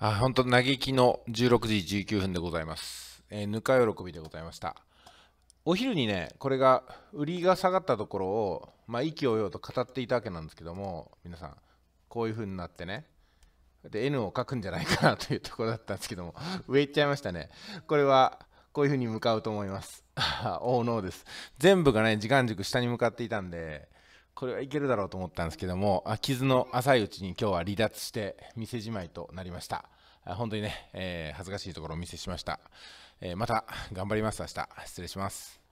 あ、本当嘆きの16時19分でございます。えー、ぬか喜びでございました。お昼にね、これが売りが下がったところを、まあ、息をようと語っていたわけなんですけども、皆さん、こういう風になってね、で N を書くんじゃないかなというところだったんですけども、上行っちゃいましたね。これは、こういう風に向かうと思います。おお、ノです。全部がね、時間軸下に向かっていたんで、これはいけるだろうと思ったんですけども傷の浅いうちに今日は離脱して店じまいとなりました本当にね、えー、恥ずかしいところをお見せしました、えー、また頑張ります明日失礼します